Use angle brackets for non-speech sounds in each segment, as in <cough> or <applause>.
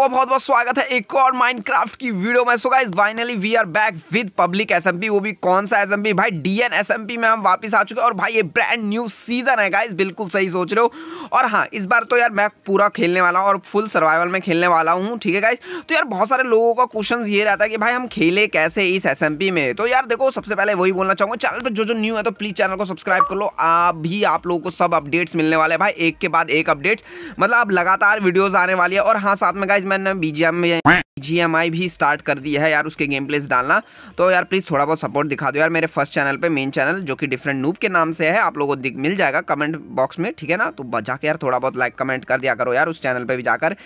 लोगों का बहुत बहुत स्वागत है एक और माइनक्राफ्ट की वीडियो में so guys finally we are back with public SMP वो भी कौन सा एसएमपी भाई डीएन एसएमपी में हम वापस आ चुके हैं और भाई ये ब्रांड न्यू सीजन है गाइस बिल्कुल सही सोच रहे हो और हाँ इस बार तो यार मैं पूरा खेलने वाला हूँ और फुल सर्वाइवल में खेलने वाला हूँ ठीक है गाइज तो यार बहुत सारे लोगों का क्वेश्चन ये रहता है कि भाई हम खेले कैसे इस एस में तो यार देखो सबसे पहले वही बोलना चाहूँगा चैनल पर जो जो न्यू है तो प्लीज चैनल को सब्सक्राइब कर लो आप भी आप लोगों को सब अपडेट्स मिलने वाले भाई एक के बाद एक अपडेट्स मतलब आप लगातार वीडियोज आने वाली है और हाँ साथ में गाइज मैंने बी भी स्टार्ट कर दिया है यार उसके गेम प्लेस डालना तो यार प्लीज़ थोड़ा बहुत सपोर्ट दिखा दो यार मेरे फर्स्ट चैनल पे मेन चैनल जो कि डिफरेंट नूब के नाम से है आप लोगों को मिल जाएगा कमेंट बॉक्स में ठीक है ना तो जाके यार थोड़ा बहुत लाइक कमेंट कर दिया करो यार उस चैनल पर भी जाकर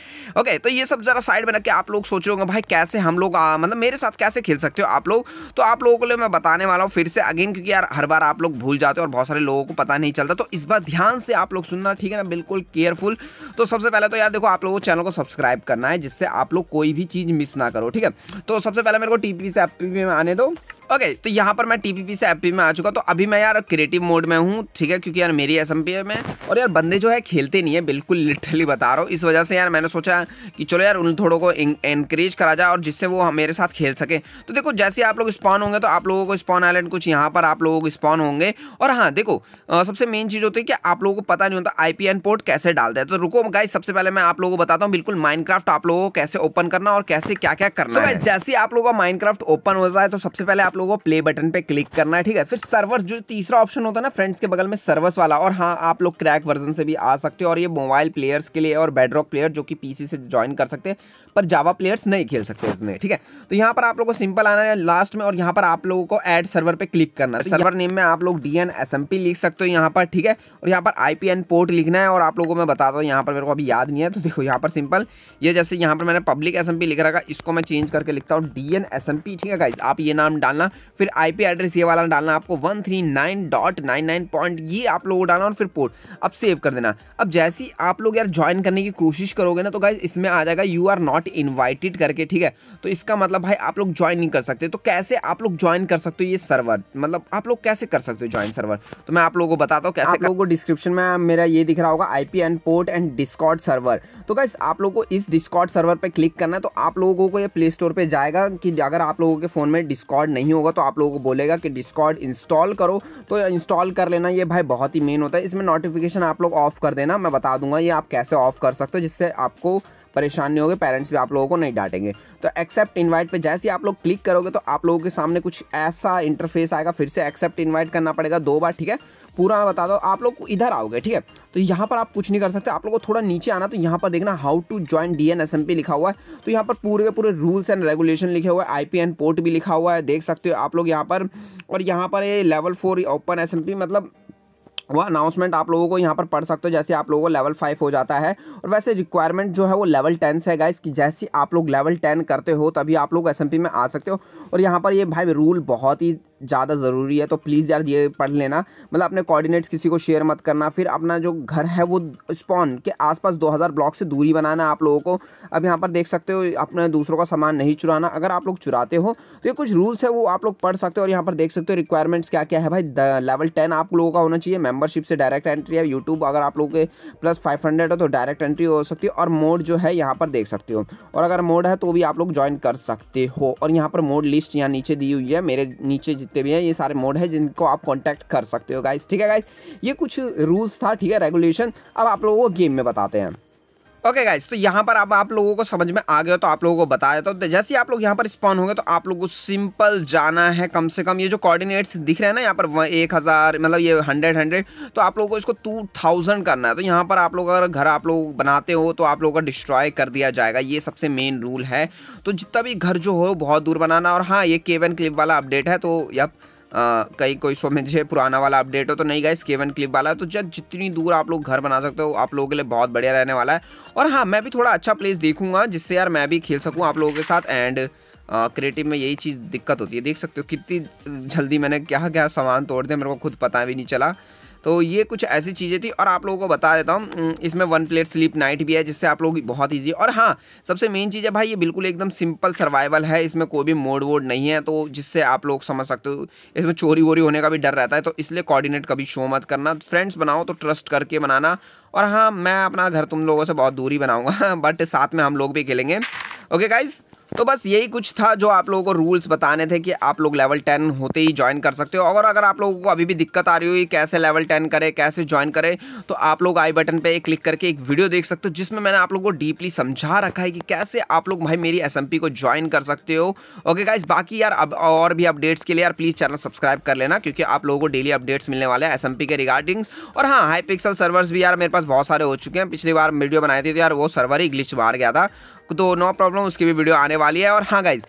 ओके तो ये सब ज़रा साइड में रख के आप लोग सोच रहे भाई कैसे हम लोग मतलब मेरे साथ कैसे खेल सकते हो आप लोग तो आप लोगों को लिए मैं बताने वाला हूँ फिर से अगेन क्योंकि यार हर बार आप लोग भूल जाते हो और बहुत सारे लोगों को पता नहीं चलता तो इस बार ध्यान से आप लोग सुनना ठीक है ना बिल्कुल केयरफुल तो सबसे पहले तो यार देखो आप लोगों को चैनल को सब्सक्राइब करना है जिससे आप लोग कोई भी चीज़ मिस ना करो ठीक है तो सबसे पहले मेरे को टी पी से आप में आने दो ओके तो यहाँ पर मैं टीपीपी से एफपी में आ चुका तो अभी मैं यार क्रिएटिव मोड में हूँ ठीक है क्योंकि यार मेरी एस में और यार बंदे जो है खेलते नहीं है बिल्कुल लिटरली बता रहा हूँ इस वजह से यार मैंने सोचा कि चलो यार उन थोड़ों को इंक्रेज करा जाए और जिससे वो मेरे साथ खेल सके तो देखो जैसे आप लोग स्पॉन होंगे तो आप लोगों को स्पॉन आइलैंड कुछ यहाँ पर आप लोगों को स्पॉन होंगे और हाँ देखो सबसे मेन चीज़ होती है कि आप लोगों को पता नहीं होता आई पोर्ट कैसे डालते हैं तो रुको गाई सबसे पहले मैं आप लोगों को बताता हूँ बिल्कुल माइंड आप लोगों को कैसे ओपन करना और कैसे क्या क्या करना जैसे आप लोगों का माइंड ओपन होता है तो सबसे पहले आप आप लोगों को प्ले बटन पे क्लिक करना है ठीक है फिर सर्वर जो तीसरा ऑप्शन होता है ना फ्रेंड्स के बगल में सर्वस वाला और हाँ आप लोग क्रैक वर्जन से भी आ सकते हो और ये मोबाइल प्लेयर्स के लिए और बेडरॉक प्लेयर जो कि पीसी से ज्वाइन कर सकते हैं पर जावा प्लेयर्स नहीं खेल सकते इसमें ठीक है तो यहाँ पर आप लोगों को सिंपल आना है लास्ट में और यहाँ पर आप लोगों को एड सर्वर पर क्लिक करना है सर्वर नेम में आप लोग डी एन लिख सकते हो यहाँ पर ठीक है और यहाँ पर आई पोर्ट लिखना है और आप लोगों को मैं बताता हूँ यहाँ पर मेरे को अभी याद नहीं है तो देखो यहाँ पर सिंपल ये जैसे यहाँ पर मैंने पब्लिक एस एम पी लिख रखा इसको मैं चेंज करके लिखता हूँ डी एन ठीक है गाइज आप ये नाम डालना डालना फिर आईपी एड्रेस ये वाला डालना आपको one three nine dot nine nine point ये आप लोगों को डालना और फिर पोर्ट अब सेव कर देना अब जैसे ही आप लोग यार ज्वाइन करने की कोशिश करोगे ना तो गाइज इसमें आ जाएगा यू आर नॉट इन्वाइटेड करके ठीक है तो इसका मतलब भाई आप लोग ज्वाइन नहीं कर सकते तो कैसे आप लोग ज्वाइन कर सकते हो ये सर्वर मतलब आप लोग कैसे कर सकते हो ज्वाइन सर्वर तो मैं आप लोगों को बताता हूँ कैसे लोगों को डिस्क्रिप्शन में मेरा ये दिख रहा होगा IP and port and Discord server तो गाइज आप लोग को इस डिस्कॉट सर्वर पर क्लिक करना है तो आप लोगों को ये प्ले स्टोर पर जाएगा कि अगर आप लोगों के फ़ोन में डिस्कॉट नहीं नहीं होगा तो आप लोगों को बोलेगा कि डिस्कॉर्ड इंस्टॉल करो तो इंस्टॉल कर लेना ये भाई बहुत ही मेन होता है इसमें नोटिफिकेशन आप लोग ऑफ़ कर देना मैं बता दूंगा ये आप कैसे ऑफ़ कर सकते हो जिससे आपको परेशान नहीं होगे पेरेंट्स भी आप लोगों को नहीं डांटेंगे तो एक्सेप्ट इनवाइट पे जैसे ही आप लोग क्लिक करोगे तो आप लोगों के सामने कुछ ऐसा इंटरफेस आएगा फिर से एक्सेप्ट इनवाइट करना पड़ेगा दो बार ठीक है पूरा बता दो आप लोग इधर आओगे ठीक है तो यहाँ पर आप कुछ नहीं कर सकते आप लोग को थोड़ा नीचे आना तो यहाँ पर देखना how to join D N S M P लिखा हुआ है तो यहाँ पर पूरे पूरे रूल्स एंड रेगुलेशन लिखे हुए आई पी एन पोर्ट भी लिखा हुआ है देख सकते हो आप लोग यहाँ पर और यहाँ पर ये level four open S M P मतलब वो अनाउंसमेंट आप लोगों को यहाँ पर पढ़ सकते हो जैसे आप लोगों को लेवल फाइव हो जाता है और वैसे रिक्वायरमेंट जो है वो लेवल टेन से है गाइस कि जैसे आप लोग लेवल टेन करते हो तभी आप लोग एस में आ सकते हो और यहाँ पर ये भाई रूल बहुत ही ज़्यादा ज़रूरी है तो प्लीज़ यार ये पढ़ लेना मतलब अपने कोऑर्डिनेट्स किसी को शेयर मत करना फिर अपना जो घर है वो स्पॉन के आसपास 2000 ब्लॉक से दूरी बनाना आप लोगों को अब यहाँ पर देख सकते हो अपने दूसरों का सामान नहीं चुराना अगर आप लोग चुराते हो तो ये कुछ रूल्स है वो आप लोग पढ़ सकते हो और यहाँ पर देख सकते हो रिक्वायरमेंट्स क्या क्या है भाई लेवल टेन आप लोगों का होना चाहिए मेम्बरशिप से डायरेक्ट एंट्री है यूट्यूब अगर आप लोग के प्लस फाइव हंड्रेड तो डायरेक्ट एंट्री हो सकती है और मोड जो है यहाँ पर देख सकते हो और अगर मोड है तो भी आप लोग ज्वाइन कर सकते हो और यहाँ पर मोड लिस्ट यहाँ नीचे दी हुई है मेरे नीचे सकते भी हैं ये सारे मोड है जिनको आप कॉन्टैक्ट कर सकते हो गाइस ठीक है गाइस ये कुछ रूल्स था ठीक है रेगुलेशन अब आप लोगों को गेम में बताते हैं ओके गाइज तो यहाँ पर अब आप लोगों को समझ में आ गया तो आप लोगों को बताया तो जैसे ही आप लोग यहाँ पर स्पॉन होंगे तो आप लोगों को सिंपल जाना है कम से कम ये जो कोऑर्डिनेट्स दिख रहे हैं ना यहाँ पर एक हज़ार मतलब ये हंड्रेड हंड्रेड तो आप लोगों को इसको टू थाउजेंड करना है तो यहाँ पर आप लोग अगर घर आप लोग बनाते हो तो आप लोगों का डिस्ट्रॉय कर दिया जाएगा ये सबसे मेन रूल है तो जितना भी घर जो हो बहुत दूर बनाना और हाँ ये केव क्लिप वाला अपडेट है तो यहाँ कहीं कोई शो में जो पुराना वाला अपडेट हो तो नहीं गाइस केवन क्लिप वाला तो जब जितनी दूर आप लोग घर बना सकते हो आप लोगों के लिए बहुत बढ़िया रहने वाला है और हाँ मैं भी थोड़ा अच्छा प्लेस देखूंगा जिससे यार मैं भी खेल सकूँ आप लोगों के साथ एंड क्रिएटिव में यही चीज़ दिक्कत होती है देख सकते हो कितनी जल्दी मैंने क्या क्या सामान तोड़ दिया मेरे को खुद पता भी नहीं चला तो ये कुछ ऐसी चीज़ें थी और आप लोगों को बता देता हूँ इसमें वन प्लेट स्लीप नाइट भी है जिससे आप लोग बहुत ईजी और हाँ सबसे मेन चीज़ है भाई ये बिल्कुल एकदम सिंपल सर्वाइवल है इसमें कोई भी मोड वोड नहीं है तो जिससे आप लोग समझ सकते हो इसमें चोरी वोरी होने का भी डर रहता है तो इसलिए कॉर्डिनेट कभी शो मत करना फ्रेंड्स बनाओ तो ट्रस्ट करके बनाना और हाँ मैं अपना घर तुम लोगों से बहुत दूरी बनाऊँगा बट <laughs> साथ में हम लोग भी खेलेंगे ओके गाइज़ तो बस यही कुछ था जो आप लोगों को रूल्स बताने थे कि आप लोग लेवल टेन होते ही ज्वाइन कर सकते हो और अगर आप लोगों को अभी भी दिक्कत आ रही हो कैसे लेवल टेन करें कैसे ज्वाइन करें तो आप लोग आई बटन पर क्लिक करके एक वीडियो देख सकते हो जिसमें मैंने आप लोगों को डीपली समझा रखा है कि कैसे आप लोग भाई मेरी एस को ज्वाइन कर सकते हो ओके का बाकी यार अब और भी अपडेट्स के लिए यार प्लीज़ चैनल सब्सक्राइब कर लेना क्योंकि आप लोगों को डेली अपडेट्स मिलने वाले हैं एस के रिगार्डिंग्स और हाँ हाई पिक्सल सर्वर्स भी यार मेरे पास बहुत सारे हो चुके हैं पिछली बार वीडियो बनाई थी तो यार वो सर्वर ही ग्लिच मार गया था तो नो प्रॉब्लम उसकी भी वीडियो आने वाली है और हाँ गाइज़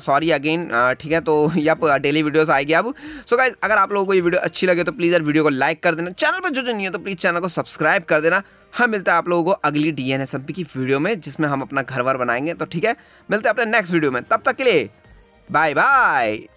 सॉरी अगेन ठीक है तो ये डेली वीडियोस uh, आएगी अब सो गाइज अगर आप लोगों को ये वीडियो अच्छी लगे तो प्लीज़ यार वीडियो को लाइक कर देना चैनल पर जो जो नहीं है तो प्लीज़ चैनल को सब्सक्राइब कर देना हम मिलता है आप लोगों को अगली D N S M P की वीडियो में जिसमें हम अपना घर वर बनाएंगे तो ठीक है मिलते हैं अपने नेक्स्ट वीडियो में तब तक के लिए बाय बाय